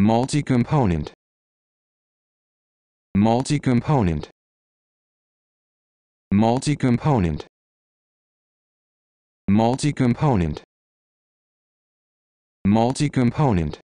multi-component multi-component multi-component multi-component multi-component